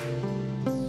Música